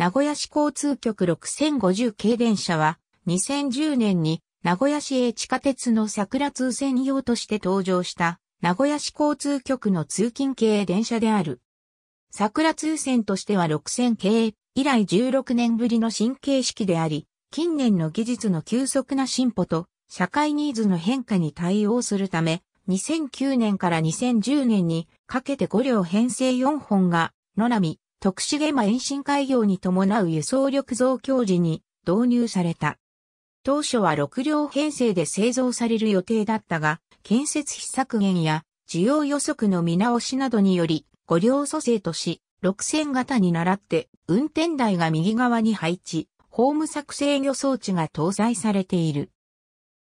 名古屋市交通局6050系電車は、2010年に名古屋市営地下鉄の桜通専用として登場した名古屋市交通局の通勤系電車である。桜通線としては6000系以来16年ぶりの新形式であり、近年の技術の急速な進歩と社会ニーズの変化に対応するため、2009年から2010年にかけて5両編成4本が、野み、徳重間延伸開業に伴う輸送力増強時に導入された。当初は6両編成で製造される予定だったが、建設費削減や需要予測の見直しなどにより5両蘇生とし、6000型に倣って運転台が右側に配置、ホーム作成予装置が搭載されている。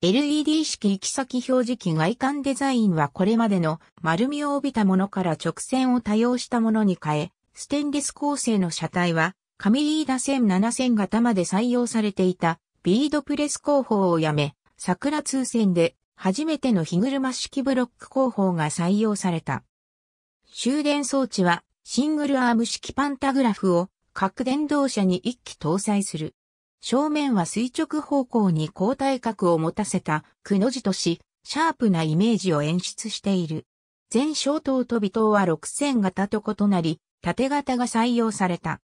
LED 式行き先表示器外観デザインはこれまでの丸みを帯びたものから直線を多用したものに変え、ステンレス構成の車体は、カミリーダ1 0 0 7 0 0 0型まで採用されていたビードプレス工法をやめ、桜通線で初めての日車式ブロック工法が採用された。終電装置はシングルアーム式パンタグラフを各電動車に一機搭載する。正面は垂直方向に交代角を持たせたくの字とし、シャープなイメージを演出している。全小灯と尾灯は6000型と異なり、縦型が採用された。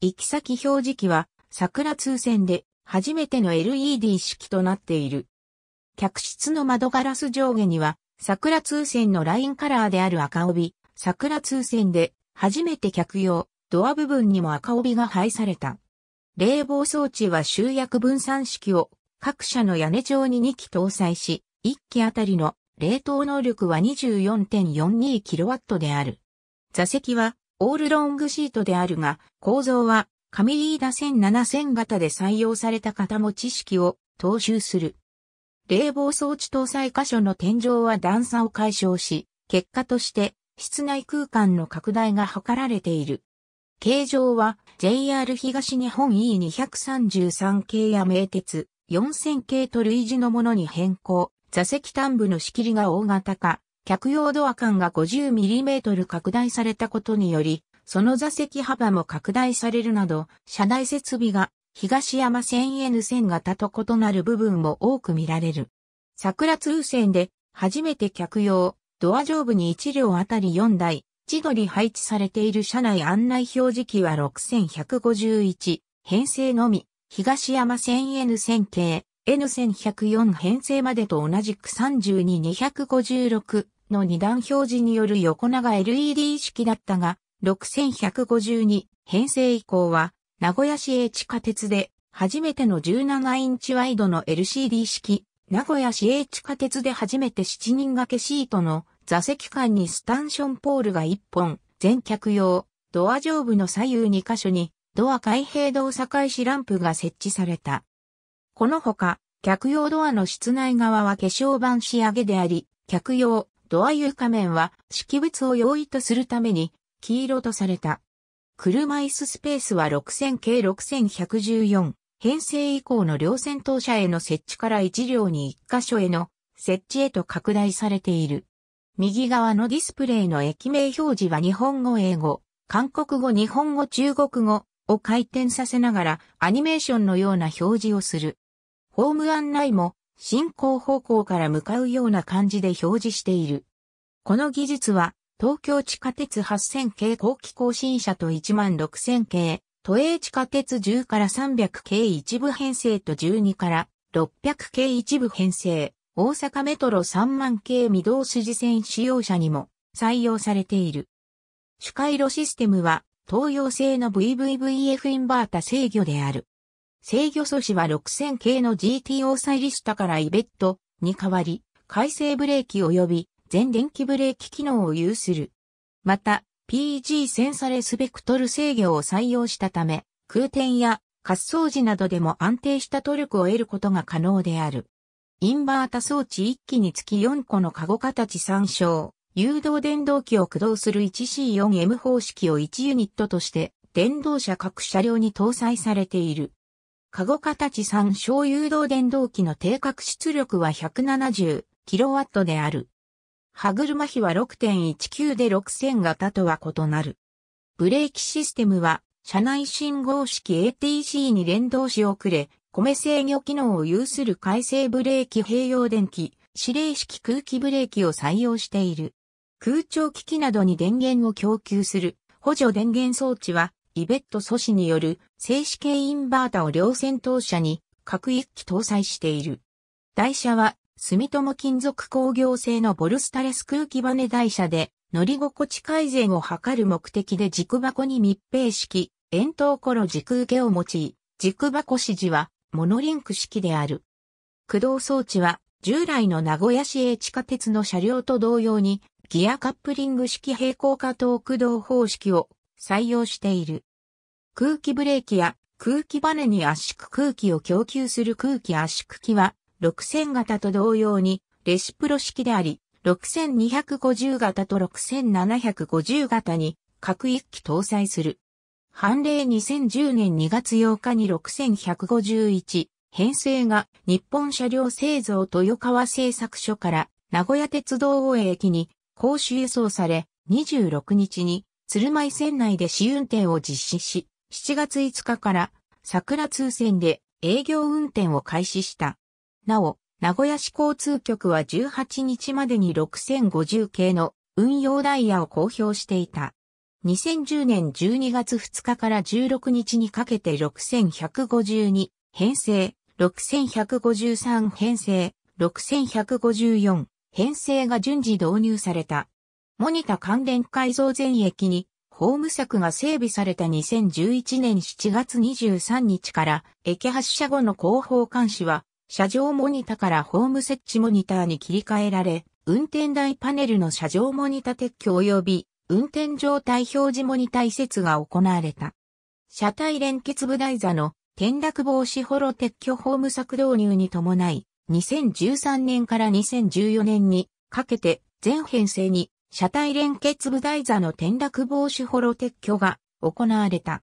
行き先表示器は桜通線で初めての LED 式となっている。客室の窓ガラス上下には桜通線のラインカラーである赤帯、桜通線で初めて客用、ドア部分にも赤帯が配された。冷房装置は集約分散式を各社の屋根上に2機搭載し、1機あたりの冷凍能力は 24.42kW である。座席はオールロングシートであるが、構造は、リーダ線7000型で採用された方も知識を踏襲する。冷房装置搭載箇所の天井は段差を解消し、結果として室内空間の拡大が図られている。形状は JR 東日本 E233 系や名鉄4000系と類似のものに変更。座席端部の仕切りが大型化、客用ドア間が 50mm 拡大されたことにより、その座席幅も拡大されるなど、車内設備が東山線 N 線型と異なる部分も多く見られる。桜通線で初めて客用、ドア上部に1両あたり4台、千鳥配置されている車内案内表示機は6151、編成のみ、東山線 N 線系。N1104 編成までと同じく32256の二段表示による横長 LED 式だったが、6152編成以降は、名古屋市営地下鉄で、初めての17インチワイドの LCD 式、名古屋市営地下鉄で初めて7人掛けシートの座席間にスタンションポールが1本、全客用、ドア上部の左右2箇所に、ドア開閉動開市ランプが設置された。このほか、客用ドアの室内側は化粧板仕上げであり、客用ドア床面は識物を容易とするために黄色とされた。車椅子スペースは6000系6114。編成以降の両線当車への設置から1両に1箇所への設置へと拡大されている。右側のディスプレイの駅名表示は日本語、英語、韓国語、日本語、中国語を回転させながらアニメーションのような表示をする。ホーム案内も進行方向から向かうような感じで表示している。この技術は東京地下鉄8000系後期更新車と16000系、都営地下鉄10から300系一部編成と12から600系一部編成、大阪メトロ3万系未動筋線使用者にも採用されている。主回路システムは東洋製の VVVF インバータ制御である。制御素子は6000系の GTO サイリスタからイベットに代わり、回生ブレーキ及び全電気ブレーキ機能を有する。また、PG センサレスベクトル制御を採用したため、空転や滑走時などでも安定したトルクを得ることが可能である。インバータ装置1機につき4個のカゴ形参照、誘導電動機を駆動する 1C4M 方式を1ユニットとして、電動車各車両に搭載されている。カ籠形3小誘導電動機の定格出力は 170kW である。歯車比は6.19で6000型とは異なる。ブレーキシステムは、車内信号式 ATC に連動し遅れ、米制御機能を有する回生ブレーキ併用電気、指令式空気ブレーキを採用している。空調機器などに電源を供給する補助電源装置はイベット素子による静止系インバータを両先頭車に各一機搭載している。台車は住友金属工業製のボルスタレス空気バネ台車で乗り心地改善を図る目的で軸箱に密閉式、円筒頃軸受けを用い、軸箱指示はモノリンク式である。駆動装置は従来の名古屋市営地下鉄の車両と同様にギアカップリング式平行化等駆動方式を採用している。空気ブレーキや空気バネに圧縮空気を供給する空気圧縮機は6000型と同様にレシプロ式であり、6250型と6750型に各1機搭載する。判例2010年2月8日に6151編成が日本車両製造豊川製作所から名古屋鉄道大江駅に公衆輸送され26日に鶴舞線内で試運転を実施し、7月5日から桜通線で営業運転を開始した。なお、名古屋市交通局は18日までに6050系の運用ダイヤを公表していた。2010年12月2日から16日にかけて6152編成、6153編成、6154編成が順次導入された。モニタ関連改造全駅に、ホーム柵が整備された2011年7月23日から、駅発車後の後方監視は、車上モニタからホーム設置モニターに切り替えられ、運転台パネルの車上モニタ撤去及び、運転状態表示モニタ移設が行われた。車体連結部台座の転落防止ホロ撤去ホーム柵導入に伴い、2013年から2014年にかけて全編成に車体連結部台座の転落防止ホロ撤去が行われた。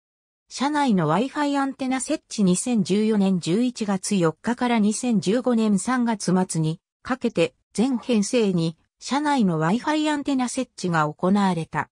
車内の Wi-Fi アンテナ設置2014年11月4日から2015年3月末にかけて全編成に車内の Wi-Fi アンテナ設置が行われた。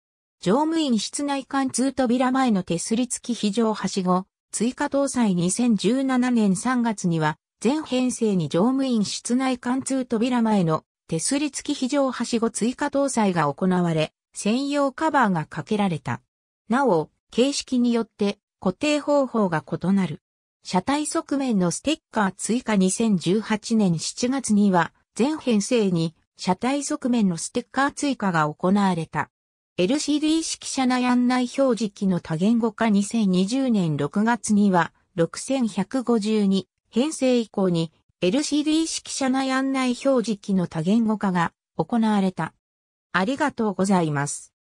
乗務員室内貫通扉前の手すり付き非常はしご、追加搭載2017年3月には全編成に乗務員室内貫通扉前の手すり付き非常はしご追加搭載が行われ、専用カバーがかけられた。なお、形式によって固定方法が異なる。車体側面のステッカー追加2018年7月には、全編成に車体側面のステッカー追加が行われた。LCD 式車内案内表示機の多言語化2020年6月には、6152編成以降に LCD 式車内案内表示器の多言語化が行われた。ありがとうございます。